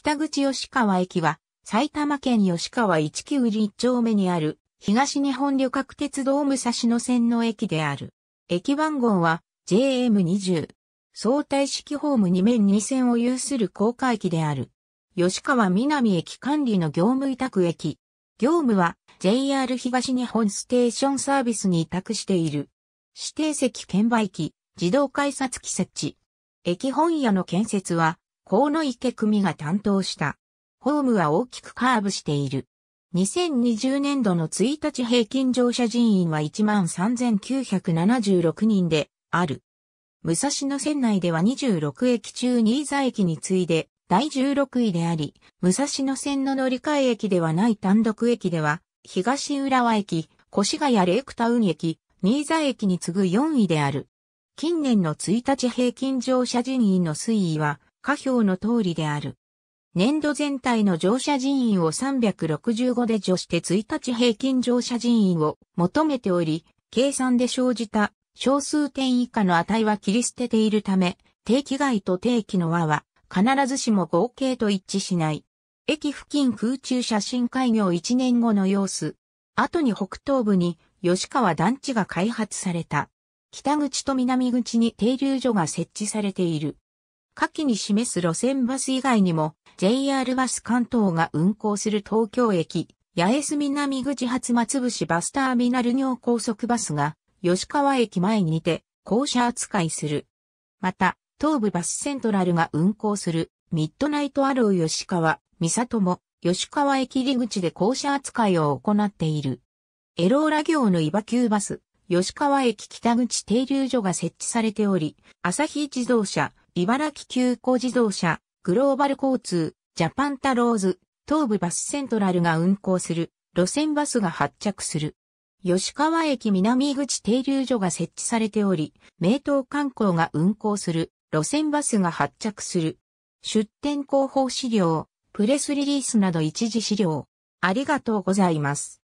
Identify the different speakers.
Speaker 1: 北口吉川駅は、埼玉県吉川一級一丁目にある、東日本旅客鉄道武蔵野線の駅である。駅番号は JM20。相対式ホーム2面2線を有する高架駅である。吉川南駅管理の業務委託駅。業務は JR 東日本ステーションサービスに委託している。指定席券売機、自動改札機設置。駅本屋の建設は河野池組が担当した。ホームは大きくカーブしている。2020年度の1日平均乗車人員は13,976人である。武蔵野線内では26駅中新座駅に次いで第16位であり、武蔵野線の乗り換え駅ではない単独駅では、東浦和駅、越谷レイクタウン駅、新座駅に次ぐ4位である。近年の1日平均乗車人員の推移は、下表の通りである。年度全体の乗車人員を365で除して1日平均乗車人員を求めており、計算で生じた小数点以下の値は切り捨てているため、定期外と定期の和は必ずしも合計と一致しない。駅付近空中写真開業1年後の様子。後に北東部に吉川団地が開発された。北口と南口に停留所が設置されている。下記に示す路線バス以外にも、JR バス関東が運行する東京駅、八重洲南口発松伏バスターミナル尿高速バスが、吉川駅前にて、降車扱いする。また、東武バスセントラルが運行する、ミッドナイトアロー吉川、三里も、吉川駅入り口で降車扱いを行っている。エローラ行のイバ級バス、吉川駅北口停留所が設置されており、朝日自動車、茨城急行自動車、グローバル交通、ジャパンタローズ、東部バスセントラルが運行する、路線バスが発着する。吉川駅南口停留所が設置されており、名東観光が運行する、路線バスが発着する。出店広報資料、プレスリリースなど一時資料。ありがとうございます。